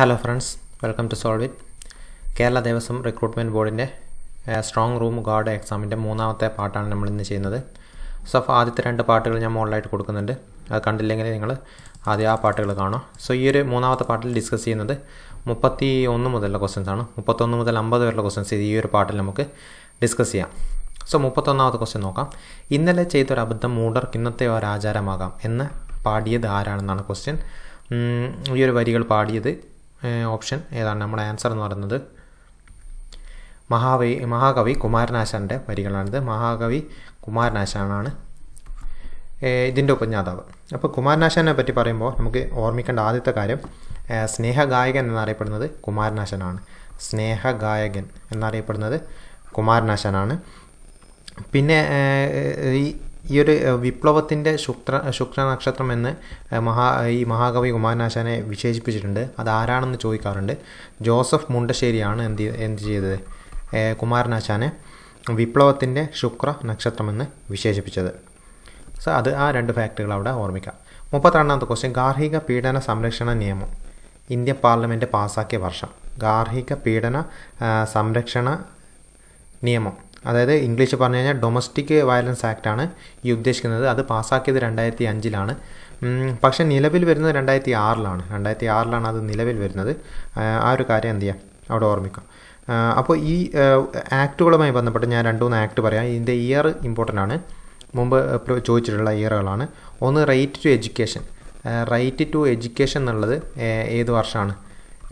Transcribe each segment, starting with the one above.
hello friends welcome to solve it Kerala Devaswom recruitment ബോർഡിൻ്റെ strong room guard എക്സാമിൻ്റെ മൂന്നാമത്തെ പാട്ടാണ് നമ്മൾ ഇന്ന് ചെയ്യുന്നത് സോ അപ്പോൾ ആദ്യത്തെ രണ്ട് പാട്ടുകൾ ഞാൻ മോളിലായിട്ട് കൊടുക്കുന്നുണ്ട് അത് കണ്ടില്ലെങ്കിൽ നിങ്ങൾ ആദ്യം ആ പാട്ടുകൾ കാണാം സോ ഈ ഒരു മൂന്നാമത്തെ പാട്ടിൽ ഡിസ്കസ് ചെയ്യുന്നത് മുപ്പത്തി ഒന്ന് മുതലുള്ള ക്വസ്റ്റൻസ് ആണ് മുപ്പത്തൊന്ന് മുതൽ അമ്പത് വരെയുള്ള ക്വസ്റ്റ്യൻസ് ഈ ഒരു പാട്ടിൽ നമുക്ക് ഡിസ്കസ് ചെയ്യാം സോ മുപ്പത്തൊന്നാമത്തെ ക്വസ്റ്റ്യൻ നോക്കാം ഇന്നലെ ചെയ്തൊരു അബദ്ധം മൂടർക്ക് ഇന്നത്തെ ഒരാചാരമാകാം എന്ന് പാടിയത് ആരാണെന്നാണ് ക്വസ്റ്റ്യൻ ഈ ഒരു വരികൾ പാടിയത് ഓപ്ഷൻ ഏതാണ് നമ്മുടെ ആൻസർ എന്ന് പറയുന്നത് മഹാവി മഹാകവി കുമാരനാശാൻ്റെ വരികളാണിത് മഹാകവി കുമാരനാശാനാണ് ഇതിൻ്റെ ഉപജ്ഞാതാവ് അപ്പോൾ കുമാരനാശാനെ പറ്റി പറയുമ്പോൾ നമുക്ക് ഓർമ്മിക്കേണ്ട ആദ്യത്തെ കാര്യം സ്നേഹഗായകൻ എന്നറിയപ്പെടുന്നത് കുമാരനാശനാണ് സ്നേഹഗായകൻ എന്നറിയപ്പെടുന്നത് കുമാരനാശനാണ് പിന്നെ ഈ ഈ ഒരു വിപ്ലവത്തിൻ്റെ ശുക്ര നക്ഷത്രം എന്ന് മഹാ ഈ മഹാകവി കുമാരനാശാനെ വിശേഷിപ്പിച്ചിട്ടുണ്ട് അത് ആരാണെന്ന് ചോദിക്കാറുണ്ട് ജോസഫ് മുണ്ടശ്ശേരിയാണ് എന്ത് എന്ത് ചെയ്തത് കുമാരനാശാനെ വിപ്ലവത്തിൻ്റെ ശുക്ര നക്ഷത്രമെന്ന് വിശേഷിപ്പിച്ചത് സോ അത് ആ രണ്ട് ഫാക്ടുകൾ അവിടെ ഓർമ്മിക്കാം മുപ്പത്തിരണ്ടാമത്തെ ക്വസ്റ്റ്യൻ ഗാർഹിക പീഡന സംരക്ഷണ നിയമം ഇന്ത്യ പാർലമെൻറ്റ് പാസ്സാക്കിയ വർഷം ഗാർഹിക പീഡന സംരക്ഷണ നിയമം അതായത് ഇംഗ്ലീഷ് പറഞ്ഞു കഴിഞ്ഞാൽ ഡൊമസ്റ്റിക് വയലൻസ് ആക്ട് ആണ് ഈ ഉദ്ദേശിക്കുന്നത് അത് പാസ്സാക്കിയത് രണ്ടായിരത്തി അഞ്ചിലാണ് പക്ഷെ നിലവിൽ വരുന്നത് രണ്ടായിരത്തി ആറിലാണ് രണ്ടായിരത്തി ആറിലാണ് അത് നിലവിൽ വരുന്നത് ആ ഒരു കാര്യം എന്ത് ചെയ്യാം അവിടെ ഓർമ്മിക്കാം അപ്പോൾ ഈ ആക്റ്റുകളുമായി ബന്ധപ്പെട്ട് ഞാൻ രണ്ട് മൂന്ന് ആക്ട് പറയാം ഇതിൻ്റെ ഇയർ ഇമ്പോർട്ടൻ്റ് ആണ് മുമ്പ് ചോദിച്ചിട്ടുള്ള ഇയറുകളാണ് ഒന്ന് right to education right to education എന്നുള്ളത് ഏത് വർഷമാണ്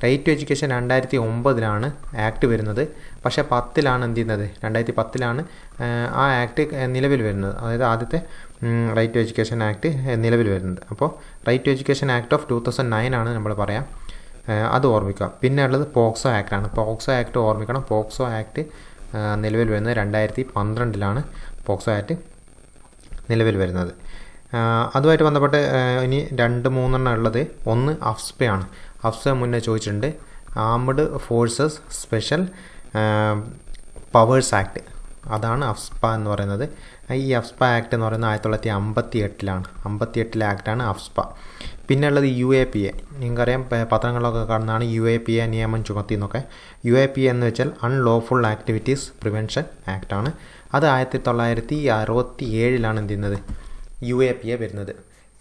റൈറ്റ് ടു എഡ്യൂക്കേഷൻ രണ്ടായിരത്തി ഒമ്പതിലാണ് ആക്ട് വരുന്നത് പക്ഷേ പത്തിലാണ് എന്ത് ചെയ്യുന്നത് രണ്ടായിരത്തി പത്തിലാണ് ആ ആക്ട് നിലവിൽ വരുന്നത് അതായത് ആദ്യത്തെ റൈറ്റ് ടു എഡ്യൂക്കേഷൻ ആക്ട് നിലവിൽ വരുന്നത് അപ്പോൾ right to education act of two thousand nine ആണ് നമ്മൾ പറയാം അത് ഓർമ്മിക്കുക പിന്നെ ഉള്ളത് പോക്സോ ആക്ടാണ് പോക്സോ ആക്ട് ഓർമ്മിക്കണം പോക്സോ ആക്ട് നിലവിൽ വരുന്നത് രണ്ടായിരത്തി പന്ത്രണ്ടിലാണ് പോക്സോ ആക്ട് നിലവിൽ വരുന്നത് അതുമായിട്ട് ബന്ധപ്പെട്ട് ഇനി രണ്ട് മൂന്നെണ്ണം ഉള്ളത് ഒന്ന് അഫ്സ്പയാണ് അഫ്സ മുന്നേ ചോദിച്ചിട്ടുണ്ട് armed forces special powers act അതാണ് അഫ്സ്പ എന്ന് പറയുന്നത് ഈ അഫ്സ്പ ആക്ട് എന്ന് പറയുന്നത് ആയിരത്തി തൊള്ളായിരത്തി അമ്പത്തി എട്ടിലാണ് അമ്പത്തി എട്ടിലെ ആക്ടാണ് അഫ്സ്പ പിന്നെ ഉള്ളത് യു എ പി എ നിങ്ങൾക്കറിയാം പത്രങ്ങളിലൊക്കെ കാണുന്നതാണ് യു എ പി എ നിയമം ചുമത്തി എന്നൊക്കെ യു എ പി എ എന്ന് വെച്ചാൽ അൺലോഫുൾ ആക്ടിവിറ്റീസ് പ്രിവെൻഷൻ ആക്ടാണ് അത് ആയിരത്തി തൊള്ളായിരത്തി അറുപത്തി ഏഴിലാണ് എന്ത് ചെയ്യുന്നത് യു എ പി എ വരുന്നത്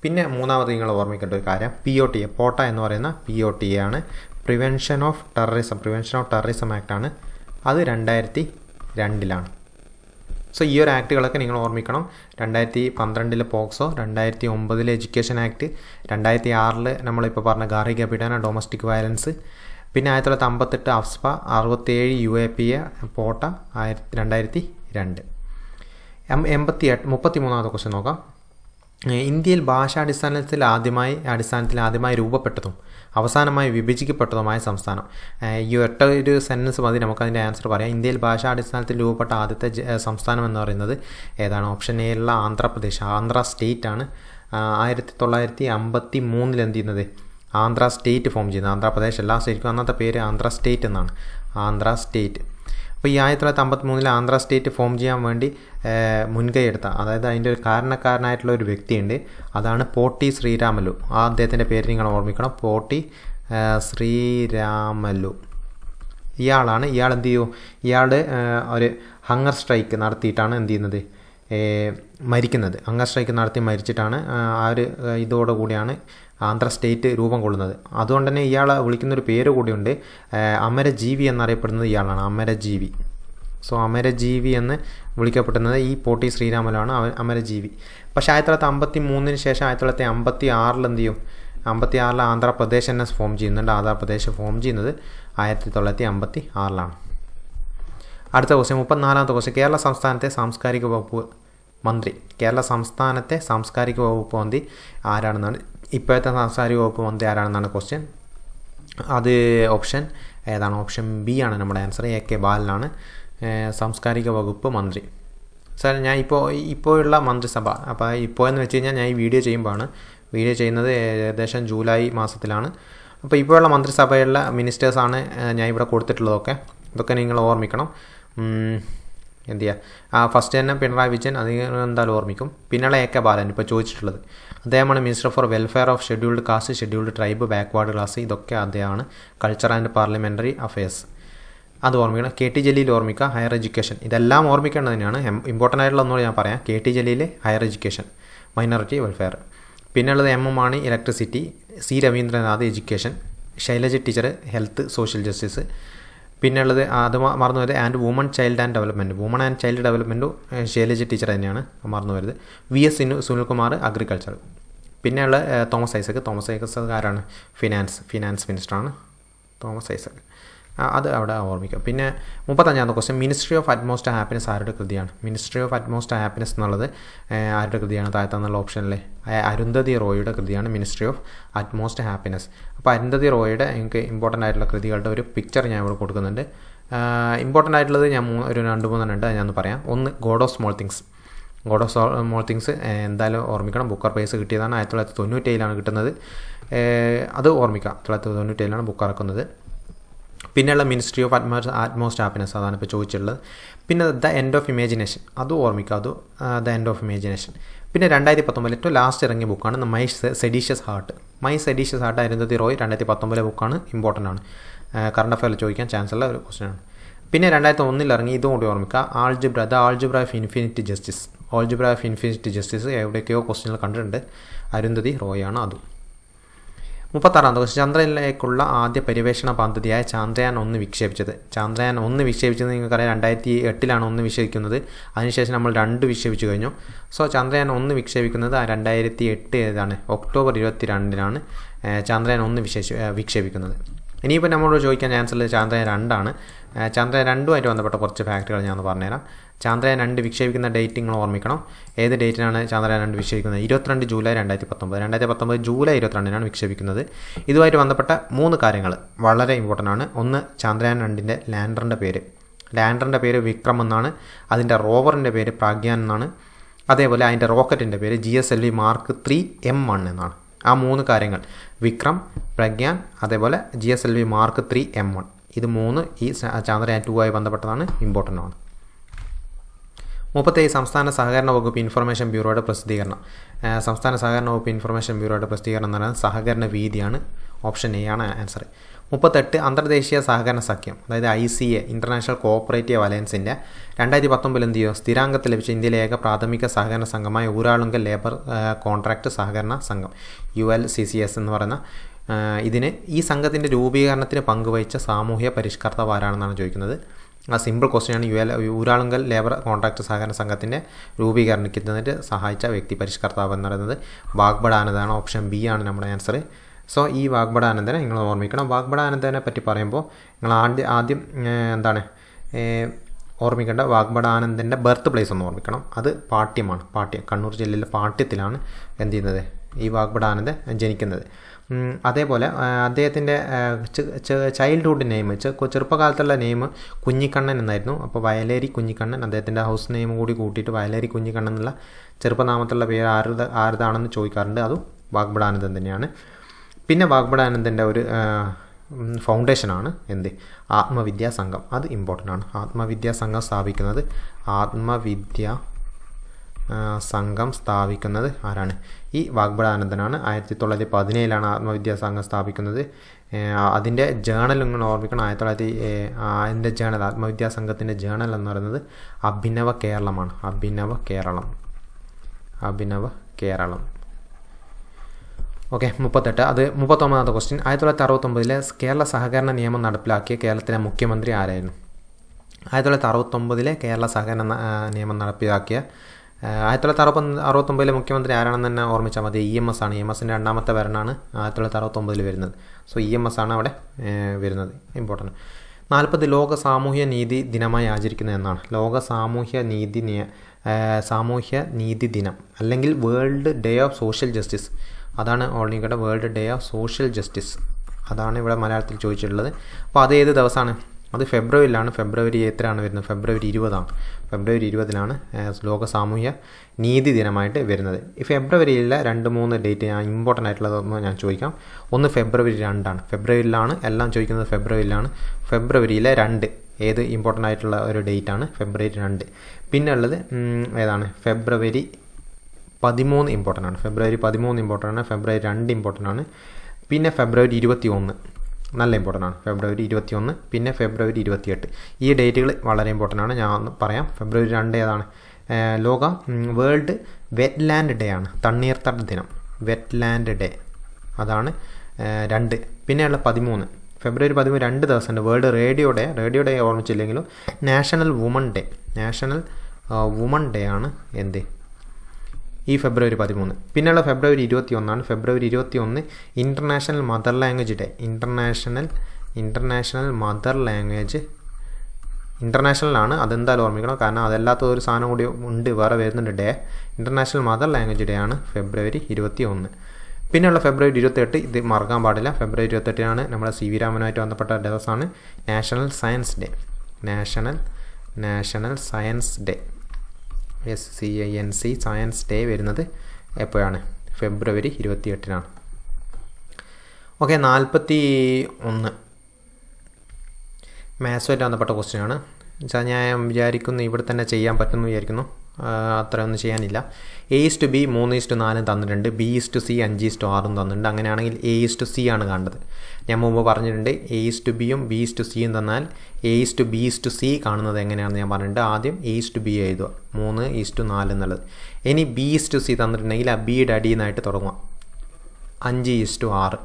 പിന്നെ മൂന്നാമത് നിങ്ങൾ ഓർമ്മിക്കേണ്ട ഒരു കാര്യം P O T A POTA എന്ന് പറയുന്ന പി ഒ ടി എ ആണ് prevention of terrorism prevention of terrorism ആക്റ്റാണ് അത് രണ്ടായിരത്തി രണ്ടിലാണ് സോ ഈ ഒരു ആക്റ്റുകളൊക്കെ നിങ്ങൾ ഓർമ്മിക്കണം രണ്ടായിരത്തി പന്ത്രണ്ടിലെ പോക്സോ രണ്ടായിരത്തി ഒമ്പതിലെ എഡ്യൂക്കേഷൻ ആക്ട് രണ്ടായിരത്തി ആറിൽ നമ്മളിപ്പോൾ പറഞ്ഞ ഗാർഹിക പീഡന ഡൊമസ്റ്റിക് വയലൻസ് പിന്നെ ആയിരത്തി തൊള്ളായിരത്തി അമ്പത്തെട്ട് അഫ്സ്പ അറുപത്തേഴ് U A P A POTA ആയിരത്തി രണ്ടായിരത്തി രണ്ട് എം എൺപത്തി എട്ട് മുപ്പത്തി മൂന്നാമത്തെ ക്വസ്റ്റ്യൻ നോക്കാം ഇന്ത്യയിൽ ഭാഷാടിസ്ഥാനത്തിൽ ആദ്യമായി അടിസ്ഥാനത്തിൽ ആദ്യമായി രൂപപ്പെട്ടതും അവസാനമായി വിഭജിക്കപ്പെട്ടതുമായ സംസ്ഥാനം ഈ ഒറ്റ ഒരു സെൻറ്റൻസ് മതി നമുക്കതിൻ്റെ ആൻസർ പറയാം ഇന്ത്യയിൽ ഭാഷാടിസ്ഥാനത്തിൽ രൂപപ്പെട്ട ആദ്യത്തെ സംസ്ഥാനം എന്ന് പറയുന്നത് ഏതാണ് ഓപ്ഷൻ ഉള്ള ആന്ധ്രാപ്രദേശ് ആന്ധ്ര സ്റ്റേറ്റ് ആണ് ആയിരത്തി തൊള്ളായിരത്തി അമ്പത്തി മൂന്നിൽ എന്ത് ചെയ്യുന്നത് ആന്ധ്ര സ്റ്റേറ്റ് ഫോം ചെയ്യുന്നത് ആന്ധ്രാപ്രദേശ് എല്ലാ സ്റ്റേറ്റിനും അന്നത്തെ പേര് ആന്ധ്ര സ്റ്റേറ്റ് എന്നാണ് ആന്ധ്ര സ്റ്റേറ്റ് അപ്പോൾ ഈ ആയിരത്തി തൊള്ളായിരത്തി മൂന്നിൽ ആന്ധ്ര സ്റ്റേറ്റ് ഫോം ചെയ്യാൻ വേണ്ടി മുൻകൈ എടുത്ത അതായത് അതിൻ്റെ ഒരു കാരണക്കാരനായിട്ടുള്ള ഒരു വ്യക്തിയുണ്ട് അതാണ് പോട്ടി ശ്രീരാമലു ആ അദ്ദേഹത്തിൻ്റെ പേര് നിങ്ങൾ ഓർമ്മിക്കണം പോട്ടി ശ്രീരാമലു ഇയാളാണ് ഇയാൾ എന്ത് ചെയ്യൂ ഇയാൾ ഒരു ഹങ്ങർ സ്ട്രൈക്ക് നടത്തിയിട്ടാണ് എന്ത് ചെയ്യുന്നത് മരിക്കുന്നത് അംഗസ്ട്രൈക്ക് നടത്തി മരിച്ചിട്ടാണ് ആ ഒരു ഇതോടുകൂടിയാണ് ആന്ധ്ര സ്റ്റേറ്റ് രൂപം കൊള്ളുന്നത് അതുകൊണ്ട് തന്നെ ഇയാളെ വിളിക്കുന്നൊരു പേര് കൂടിയുണ്ട് അമരജീവി എന്നറിയപ്പെടുന്നത് ഇയാളാണ് അമരജീവി സോ അമരജീവി എന്ന് വിളിക്കപ്പെടുന്നത് ഈ പോട്ടി ശ്രീരാമലാണ് അമരജീവി പക്ഷേ ആയിരത്തി തൊള്ളായിരത്തി അമ്പത്തി മൂന്നിന് ശേഷം ആയിരത്തി തൊള്ളായിരത്തി അമ്പത്തി ആറിൽ എന്ത് ചെയ്യും അമ്പത്തി ആറിൽ ആന്ധ്രാപ്രദേശ് തന്നെ ഫോം ചെയ്യുന്നുണ്ട് ആന്ധ്രാപ്രദേശ് ഫോം ചെയ്യുന്നത് ആയിരത്തി തൊള്ളായിരത്തി അമ്പത്തി ആറിലാണ് അടുത്ത ക്വസ്റ്റ്യൻ മുപ്പത്തിനാലാമത്തെ ക്വസ്റ്റ്യൻ കേരള സംസ്ഥാനത്തെ സാംസ്കാരിക വകുപ്പ് മന്ത്രി കേരള സംസ്ഥാനത്തെ സാംസ്കാരിക വകുപ്പ് മന്ത്രി ആരാണെന്നാണ് ഇപ്പോഴത്തെ സാംസ്കാരിക വകുപ്പ് മന്ത്രി ആരാണെന്നാണ് ക്വസ്റ്റ്യൻ അത് ഓപ്ഷൻ ഏതാണ് ഓപ്ഷൻ ബി ആണ് നമ്മുടെ ആൻസർ എ കെ ബാലനാണ് സാംസ്കാരിക വകുപ്പ് മന്ത്രി സാർ ഞാൻ ഇപ്പോൾ ഇപ്പോഴുള്ള മന്ത്രിസഭ അപ്പോൾ ഇപ്പോഴെന്ന് വെച്ച് കഴിഞ്ഞാൽ ഞാൻ ഈ വീഡിയോ ചെയ്യുമ്പോഴാണ് വീഡിയോ ചെയ്യുന്നത് ഏകദേശം ജൂലൈ മാസത്തിലാണ് അപ്പോൾ ഇപ്പോഴുള്ള മന്ത്രിസഭയുള്ള മിനിസ്റ്റേഴ്സാണ് ഞാൻ ഇവിടെ കൊടുത്തിട്ടുള്ളതൊക്കെ ഇതൊക്കെ നിങ്ങൾ ഓർമ്മിക്കണം എന്ത് ചെയ്യുക ആ ഫസ്റ്റ് തന്നെ പിണറായി വിജയൻ അത് എന്തായാലും ഓർമ്മിക്കും പിന്നെയുള്ള എ കെ ബാലൻ ഇപ്പോൾ ചോദിച്ചിട്ടുള്ളത് അദ്ദേഹമാണ് minister for welfare of scheduled caste scheduled tribe backward class ഇതൊക്കെ അദ്ദേഹമാണ് കൾച്ചർ ആൻഡ് പാർലമെൻ്ററി അഫയേഴ്സ് അത് ഓർമ്മിക്കണം കെ ടി ജലീൽ ഓർമ്മിക്കുക ഹയർ എഡ്യൂക്കേഷൻ ഇതെല്ലാം ഓർമ്മിക്കേണ്ടത് തന്നെയാണ് ഇമ്പോർട്ടൻ്റ് ആയിട്ടുള്ള ഒന്നുകൂടി ഞാൻ പറയാം K T Jaleel higher education minority welfare പിന്നുള്ളത് M M Mani electricity C Raveendranath education Shailaja teacher health social justice പിന്നെയുള്ളത് അത് മറന്നുപോയത് and woman child and development woman and child development Shailaja teacher തന്നെയാണ് മറന്നുപോയത് വി എസ് സിനു സുനിൽകുമാർ അഗ്രികൾച്ചർ പിന്നെയുള്ള തോമസ് ഐസക് തോമസ് ഐസക് ആരാണ് ഫിനാൻസ് ഫിനാൻസ് മിനിസ്റ്ററാണ് തോമസ് ഐസക് അത് അവിടെ ഓർമ്മിക്കും പിന്നെ മുപ്പത്തഞ്ചാമത്തെ question ministry of utmost happiness ആരുടെ കൃതിയാണ് മിനിസ്ട്രി ഓഫ് അറ്റ്മോസ്റ്റ് ഹാപ്പിനെസ് എന്നുള്ളത് ആരുടെ കൃതിയാണ് താഴെ തന്നുള്ള ഓപ്ഷനിലെ അരുന്ധതി റോയുടെ കൃതിയാണ് മിനിസ്ട്രി ഓഫ് അറ്റ്മോസ്റ്റ് ഹാപ്പിനെസ് അപ്പോൾ റോയുടെ എനിക്ക് ഇമ്പോർട്ടൻ്റ് ആയിട്ടുള്ള കൃതികളുടെ ഒരു പിക്ചർ ഞാൻ ഇവിടെ കൊടുക്കുന്നുണ്ട് ഇമ്പോർട്ടൻ്റ് ആയിട്ടുള്ളത് ഞാൻ ഒരു രണ്ട് മൂന്നെണ്ണം ഉണ്ട് ഞാൻ പറയാം ഒന്ന് God of small things God of small things എന്തായാലും ഓർമ്മിക്കണം ബുക്കർ പ്രൈസ് കിട്ടിയതാണ് ആയിരത്തി തൊള്ളായിരത്തി തൊണ്ണൂറ്റി കിട്ടുന്നത് അത് ഓർമ്മിക്കുക തൊള്ളായിരത്തി തൊണ്ണൂറ്റി ഏഴിലാണ് ബുക്ക് ഇറക്കുന്നത് പിന്നെയുള്ള മിനിസ്ട്രി ഓഫ് അറ്റ്മോ ആറ്റ്മോസ്റ്റ് ഹാപ്പിനെസ് അതാണ് ഇപ്പോൾ ചോദിച്ചിട്ടുള്ളത് പിന്നെ ദ എൻഡ് ഓഫ് ഇമാജിനേഷൻ അത് ഓർമ്മിക്കുക അത് ദ എൻഡ് ഓഫ് ഇമാജിനേഷൻ പിന്നെ രണ്ടായിരത്തി പത്തൊമ്പതിൽ ലാസ്റ്റ് ഇറങ്ങിയ ബുക്കാണ് my seditious heart my seditious heart Arundhati Roy രണ്ടായിരത്തി പത്തൊമ്പതിലെ ബുക്കാണ് ഇമ്പോർട്ടൻ്റ് ആണ് കറണ്ട് അഫയർ ചോദിക്കാൻ ചാൻസ് ഉള്ള ഒരു ആണ് പിന്നെ രണ്ടായിരത്തി ഒന്നിൽ ഇറങ്ങി ഇതും കൂടി ഓർമ്മിക്കുക algebra the algebra of infinity justice algebra of infinity justice എവിടെയൊക്കെയോ ക്വസ്റ്റ്യനിൽ കണ്ടിട്ടുണ്ട് അരുന്ധതി റോയാണ് അതും മുപ്പത്താറാം ദിവസം ചന്ദ്രനിലേക്കുള്ള ആദ്യ പര്യവേഷണ പദ്ധതിയായ ചാന്ദ്രയാൻ ഒന്ന് വിക്ഷേപിച്ചത് ചാന്ദ്രയാൻ ഒന്ന് വിക്ഷേപിച്ചത് നിങ്ങൾക്കറിയാം രണ്ടായിരത്തി എട്ടിലാണ് ഒന്ന് വിക്ഷേപിക്കുന്നത് അതിനുശേഷം നമ്മൾ രണ്ട് വിക്ഷേപിച്ചു കഴിഞ്ഞു സോ ചന്ദ്രയാൻ ഒന്ന് വിക്ഷേപിക്കുന്നത് രണ്ടായിരത്തി എട്ട് ഏതാണ് ഒക്ടോബർ ഇരുപത്തി രണ്ടിനാണ് ചാന്ദ്രയാൻ ഒന്ന് വിക്ഷേപിക്കുന്നത് ഇനിയിപ്പോൾ നമ്മളോട് ചോദിക്കാൻ ചാൻസ് ഉള്ളത് ചാന്ദ്രയാൻ രണ്ടാണ് ചന്ദ്രയാൻ രണ്ടുമായിട്ട് ബന്ധപ്പെട്ട കുറച്ച് ഫാക്റ്റുകൾ ഞാൻ പറഞ്ഞുതരാം ചന്ദ്രയാൻ രണ്ട് വിക്ഷേപിക്കുന്ന ഡേറ്റ് നിങ്ങൾ ഓർമ്മിക്കണം ഏത് ഡേറ്റിനാണ് ചന്ദ്രയാൻ രണ്ട് വിക്ഷേപിക്കുന്നത് ഇരുപത്തിരണ്ട് ജൂലൈ രണ്ടായിരത്തി പത്തൊമ്പത് രണ്ടായിരത്തി പത്തൊമ്പത് ജൂലൈ ഇരുപത്തിരണ്ടിനാണ് വിക്ഷേപിക്കുന്നത് ഇതുമായിട്ട് ബന്ധപ്പെട്ട മൂന്ന് കാര്യങ്ങൾ വളരെ ഇമ്പോർട്ടൻ്റ് ആണ് ഒന്ന് ചന്ദ്രയാൻ രണ്ടിൻ്റെ ലാൻഡറിൻ്റെ പേര് ലാൻഡറിൻ്റെ പേര് വിക്രം എന്നാണ് അതിൻ്റെ റോവറിൻ്റെ പേര് പ്രാഗ്യാൻ എന്നാണ് അതേപോലെ അതിൻ്റെ റോക്കറ്റിൻ്റെ പേര് G S L V mark three M one എന്നാണ് ആ മൂന്ന് കാര്യങ്ങൾ വിക്രം പ്രഗ്യാൻ അതേപോലെ G S L V mark three M one ഇത് മൂന്ന് ഈ ചാന്ദ്രയാൻ ടു ആയി ബന്ധപ്പെട്ടതാണ് ഇമ്പോർട്ടൻ്റ് ആണ് മുപ്പത്തേഴ് സംസ്ഥാന സഹകരണ വകുപ്പ് ഇൻഫർമേഷൻ ബ്യൂറോയുടെ പ്രസിദ്ധീകരണം സംസ്ഥാന സഹകരണ വകുപ്പ് ഇൻഫർമേഷൻ ബ്യൂറോയുടെ പ്രസിദ്ധീകരണം എന്ന് പറയുന്നത് സഹകരണ വീതിയാണ് ഓപ്ഷൻ എ ആണ് ആൻസർ മുപ്പത്തെട്ട് അന്തർദേശീയ സഹകരണ സഖ്യം അതായത് I C A international cooperative അലയൻസിൻ്റെ രണ്ടായിരത്തി പത്തൊമ്പതിൽ എന്ത് ചെയ്യുമോ സ്ഥിരാംഗത്ത് ലഭിച്ച ഇന്ത്യയിലെ ഏക പ്രാഥമിക സഹകരണ സംഘമായ ഊരാളുങ്കൽ ലേബർ കോൺട്രാക്ട് സഹകരണ സംഘം U L C C S എന്ന് പറയുന്ന ഇതിന് ഈ സംഘത്തിൻ്റെ രൂപീകരണത്തിന് പങ്കുവഹിച്ച സാമൂഹ്യ പരിഷ്കർത്താവ് ആരാണെന്നാണ് ചോദിക്കുന്നത് ആ സിമ്പിൾ ക്വസ്റ്റ്യനാണ് U L Uralungal labour contract സഹകരണ സംഘത്തിൻ്റെ രൂപീകരണത്തിന് സഹായിച്ച വ്യക്തി പരിഷ്കർത്താവ് എന്ന് പറയുന്നത് വാഗ്ബടാനന്ദാണ് ഓപ്ഷൻ ബി ആണ് നമ്മുടെ ആൻസർ സോ ഈ വാഗ്ബടാനന്ദനെ നിങ്ങൾ ഓർമ്മിക്കണം വാഗ്ബടാനന്ദനെ പറ്റി പറയുമ്പോൾ നിങ്ങൾ ആദ്യം ആദ്യം എന്താണ് ഓർമ്മിക്കേണ്ട വാഗ്ബടാനന്ദൻ്റെ ബർത്ത് പ്ലേസ് ഒന്ന് ഓർമ്മിക്കണം അത് പാട്യമാണ് പാട്യം കണ്ണൂർ ജില്ലയിലെ പാട്യത്തിലാണ് എന്ത് ചെയ്യുന്നത് ഈ വാഗ്ബടാനന്ദ് ജനിക്കുന്നത് അതേപോലെ അദ്ദേഹത്തിൻ്റെ ചൈൽഡ്ഹുഡ് നെയിം ചെറുപ്പകാലത്തുള്ള നെയിം കുഞ്ഞിക്കണ്ണൻ എന്നായിരുന്നു അപ്പോൾ വയലേരി കുഞ്ഞിക്കണ്ണൻ അദ്ദേഹത്തിൻ്റെ ഹൗസ് നെയിം കൂടി കൂട്ടിയിട്ട് വയലേരി കുഞ്ഞിക്കണ്ണൻ എന്നുള്ള ചെറുപ്പനാമത്തുള്ള പേര് ആരുത് ആരുതാണെന്ന് ചോദിക്കാറുണ്ട് അതും വാഗ്ബടാനന്ദൻ തന്നെയാണ് പിന്നെ വാഗ്ബടാനന്ദൻ്റെ ഒരു ഫൗണ്ടേഷനാണ് എന്ത് ആത്മവിദ്യാ സംഘം അത് ഇമ്പോർട്ടൻ്റ് ആണ് ആത്മവിദ്യാ സംഘം സ്ഥാപിക്കുന്നത് ആത്മവിദ്യ സംഘം സ്ഥാപിക്കുന്നത് ആരാണ് ഈ വാഗ്ബടാനന്ദനാണ് ആയിരത്തി തൊള്ളായിരത്തി പതിനേഴിലാണ് ആത്മവിദ്യാ സംഘം സ്ഥാപിക്കുന്നത് അതിൻ്റെ ജേണൽ നിങ്ങൾ ഓർമ്മിക്കണം ആയിരത്തി തൊള്ളായിരത്തി അതിൻ്റെ ജേണൽ ആത്മവിദ്യാ സംഘത്തിൻ്റെ ജേണൽ എന്ന് പറയുന്നത് അഭിനവ കേരളമാണ് അഭിനവ കേരളം അഭിനവ കേരളം ഓക്കെ മുപ്പത്തെട്ട് അത് മുപ്പത്തൊമ്പതാമത്തെ ക്വസ്റ്റ്യൻ ആയിരത്തി തൊള്ളായിരത്തി അറുപത്തൊമ്പതിലെ കേരള സഹകരണ നിയമം നടപ്പിലാക്കിയ കേരളത്തിലെ മുഖ്യമന്ത്രി ആരായിരുന്നു ആയിരത്തി തൊള്ളായിരത്തി അറുപത്തൊമ്പതിലെ കേരള സഹകരണ നിയമം നടപ്പിലാക്കിയ ആയിരത്തി തൊള്ളായിരത്തി അറുപത്തി അറുപത്തൊമ്പതിലെ മുഖ്യമന്ത്രി ആരാണെന്ന് തന്നെ ഓർമ്മിച്ചാൽ മതി ഇ എം എസ് ആണ് ഇ e എം എസിൻ്റെ രണ്ടാമത്തെ ഭരണമാണ് ആയിരത്തി തൊള്ളായിരത്തി അറുപത്തൊമ്പതിൽ വരുന്നത് സോ ഇ എം എസ് ആണ് അവിടെ വരുന്നത് ഇമ്പോർട്ടൻറ്റ് നാൽപ്പത് ലോക സാമൂഹ്യ നീതി ദിനമായി ആചരിക്കുന്ന എന്നാണ് ലോക സാമൂഹ്യ നീതി സാമൂഹ്യ നീതി ദിനം അല്ലെങ്കിൽ world day of social justice അതാണ് ഓൾനിയുടെ world day of social justice അതാണ് ഇവിടെ മലയാളത്തിൽ ചോദിച്ചിട്ടുള്ളത് അപ്പോൾ അത് ഏത് ദിവസമാണ് അത് ഫെബ്രുവരിയിലാണ് ഫെബ്രുവരി എത്രയാണ് വരുന്നത് ഫെബ്രുവരി ഇരുപതാണ് ഫെബ്രുവരി ഇരുപതിലാണ് ലോക സാമൂഹ്യ നീതി ദിനമായിട്ട് വരുന്നത് ഈ ഫെബ്രുവരിയിലെ രണ്ട് മൂന്ന് ഡേറ്റ് ഞാൻ ഇമ്പോർട്ടൻ്റ് ആയിട്ടുള്ളതൊന്ന് ഞാൻ ചോദിക്കാം ഒന്ന് ഫെബ്രുവരി രണ്ടാണ് ഫെബ്രുവരിയിലാണ് എല്ലാം ചോദിക്കുന്നത് ഫെബ്രുവരിയിലാണ് ഫെബ്രുവരിയിലെ രണ്ട് ഏത് ഇമ്പോർട്ടൻ്റ് ആയിട്ടുള്ള ഒരു ഡേറ്റ് ആണ് ഫെബ്രുവരി രണ്ട് പിന്നെ ഉള്ളത് ഏതാണ് ഫെബ്രുവരി പതിമൂന്ന് ഇമ്പോർട്ടൻ്റ് ആണ് ഫെബ്രുവരി പതിമൂന്ന് ഇമ്പോർട്ടൻ്റ് ആണ് ഫെബ്രുവരി രണ്ട് ഇമ്പോർട്ടൻ്റ് ആണ് പിന്നെ ഫെബ്രുവരി ഇരുപത്തി ഒന്ന് നല്ല ഇമ്പോർട്ടൻ്റ് ആണ് ഫെബ്രുവരി ഒന്ന് പിന്നെ ഫെബ്രുവരി ഇരുപത്തിയെട്ട് ഈ ഡേറ്റുകൾ വളരെ ഇമ്പോർട്ടൻ്റ് ആണ് ഞാൻ ഒന്ന് പറയാം ഫെബ്രുവരി രണ്ട് ഏതാണ് ലോക വേൾഡ് ലാൻഡ് ഡേ ആണ് തണ്ണീർത്തട ദിനം വെറ്റ് ലാൻഡ് ഡേ അതാണ് രണ്ട് പിന്നെയുള്ള പതിമൂന്ന് ഫെബ്രുവരി പതിമൂന്ന് രണ്ട് ദിവസമുണ്ട് world radio day radio day ഓർമ്മിച്ചില്ലെങ്കിലും national woman day national woman day ആണ് എന്ത് ഈ ഫെബ്രുവരി പതിമൂന്ന് പിന്നെയുള്ള ഫെബ്രുവരി ഇരുപത്തി ഒന്നാണ് ഫെബ്രുവരി ഇരുപത്തി ഒന്ന് international mother language day international international mother language ആണ് അതെന്തായാലും ഓർമ്മിക്കണം കാരണം അതല്ലാത്ത ഒരു സാധനം കൂടി ഉണ്ട് വേറെ വരുന്നുണ്ട് day international mother language day ആണ് ഫെബ്രുവരി ഇരുപത്തി ഒന്ന് പിന്നെയുള്ള ഫെബ്രുവരി ഇരുപത്തെട്ട് ഇത് മറക്കാൻ പാടില്ല ഫെബ്രുവരി ഇരുപത്തെട്ടിനാണ് നമ്മുടെ സി വി രാമനുമായിട്ട് ബന്ധപ്പെട്ട ദിവസമാണ് national science day national national science day S C I N C science day വരുന്നത് എപ്പോഴാണ് ഫെബ്രുവരി ഇരുപത്തിയെട്ടിനാണ് ഓക്കെ നാൽപ്പത്തി ഒന്ന് മാത്സുമായിട്ട് ബന്ധപ്പെട്ട ക്വസ്റ്റ്യനാണ് വെച്ചാൽ ഞാൻ വിചാരിക്കുന്നു ഇവിടെ തന്നെ ചെയ്യാൻ പറ്റുമെന്ന് വിചാരിക്കുന്നു അത്രയൊന്നും ചെയ്യാനില്ല എ ഈസ് ടു ബി മൂന്ന് ഈസ് ടു നാലും തന്നിട്ടുണ്ട് ബി ഈസ് ടു സി അഞ്ച് ഈസ് ടു ആറും തന്നിട്ടുണ്ട് അങ്ങനെയാണെങ്കിൽ എ ഈസ് ടു സി ആണ് കാണുന്നത് ഞാൻ മുമ്പ് പറഞ്ഞിട്ടുണ്ട് എ ഈസ് ടു ബിയും ബി ഈസ് ടു സിയും തന്നാൽ A is to B is to C കാണുന്നത് എങ്ങനെയാണെന്ന് ഞാൻ പറഞ്ഞിട്ടുണ്ട് ആദ്യം എ ഈസ് ടു ബി എഴുതുക മൂന്ന് ഈസ് ടു നാല് എന്നുള്ളത് ഇനി ബി ഈസ് ടു സി തന്നിട്ടുണ്ടെങ്കിൽ ആ ബിയുടെ അടിയിൽ നിന്നായിട്ട് തുടങ്ങുക അഞ്ച് ഈസ് ടു ആറ്